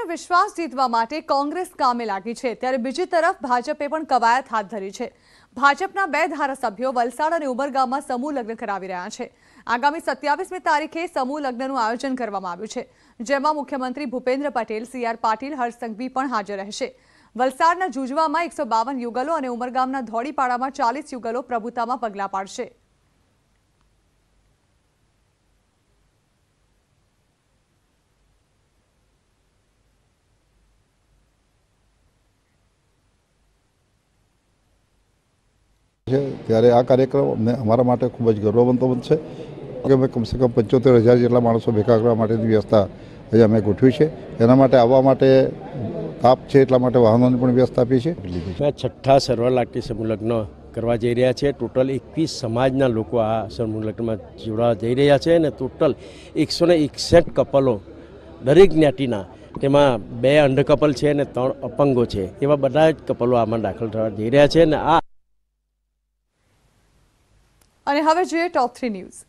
લોકોનો વિશ્વાસ જીતવા માટે કોંગ્રેસ કામે લાગી છે ત્યારે બીજી તરફ ભાજપે પણ કવાયત હાથ ધરી છે ભાજપના બે ધારાસભ્યો વલસાડ અને ઉમરગામમાં સમૂહ લગ્ન કરાવી રહ્યા છે આગામી સત્યાવીસમી તારીખે સમૂહ લગ્નનું આયોજન કરવામાં આવ્યું છે જેમાં મુખ્યમંત્રી ભૂપેન્દ્ર પટેલ સીઆર પાટીલ હર્ષસંઘવી પણ હાજર રહેશે વલસાડના જુજવામાં એકસો યુગલો અને ઉમરગામના ધોળીપાડામાં ચાલીસ યુગલો પ્રભુતામાં પગલાં પાડશે છે ત્યારે આ કાર્યક્રમ અમને અમારા માટે ખૂબ જ ગૌરવવંતો બનશે કે અમે કમસે કમ પંચોતેર હજાર જેટલા માણસો ભેગા કરવા માટેની વ્યવસ્થા હજી અમે ગોઠવી છે એના માટે આવવા માટે તાપ છે એટલા માટે વાહનોની પણ વ્યવસ્થા આપી છે છઠ્ઠા સર્વલાટી સમૂહલગ્ન કરવા જઈ રહ્યા છે ટોટલ એકવીસ સમાજના લોકો આ સમૂહલગ્નમાં જોડાવા જઈ રહ્યા છે અને ટોટલ એકસો ને એકસઠ કપલો દરેક જ્ઞાતિના તેમાં બે અંધ કપલ છે અને ત્રણ અપંગો છે એવા બધા જ કપલો આમાં દાખલ થવા જઈ રહ્યા છે અને આ અને હવે જોઈએ ટોપ થ્રી ન્યૂઝ